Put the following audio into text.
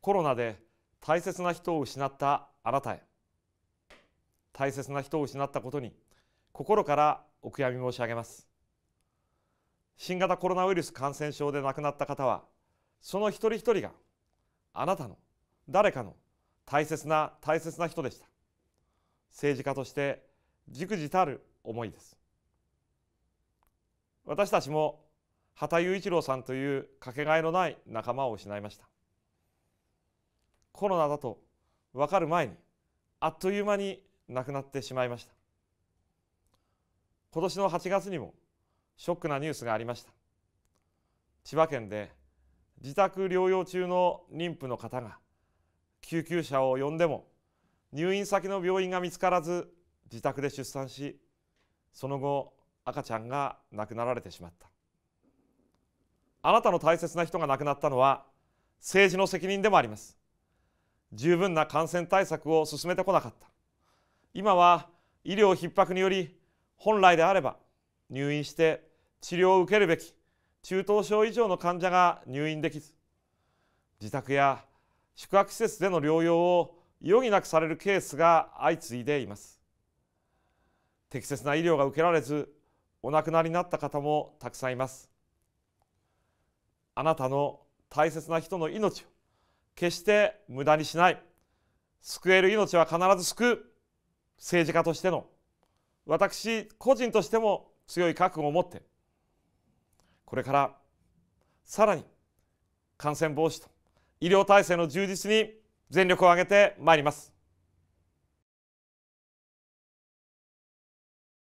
コロナで大切な人を失ったあなたへ大切な人を失ったことに心からお悔やみ申し上げます新型コロナウイルス感染症で亡くなった方はその一人一人があなたの誰かの大切な大切な人でした政治家としてじくじたる思いです私たちも畑雄一郎さんというかけがえのない仲間を失いましたコロナだと分かる前にあっという間に亡くなってしまいました今年の8月にもショックなニュースがありました千葉県で自宅療養中の妊婦の方が救急車を呼んでも入院先の病院が見つからず自宅で出産しその後赤ちゃんが亡くなられてしまったあなたの大切な人が亡くなったのは政治の責任でもあります十分な感染対策を進めてこなかった今は医療逼迫により本来であれば入院して治療を受けるべき中等症以上の患者が入院できず自宅や宿泊施設での療養を余儀なくされるケースが相次いでいます適切な医療が受けられずお亡くなりになった方もたくさんいますあなたの大切な人の命を決して無駄にしない救える命は必ず救う政治家としての私個人としても強い覚悟を持ってこれからさらに感染防止と医療体制の充実に全力を挙げてまいります。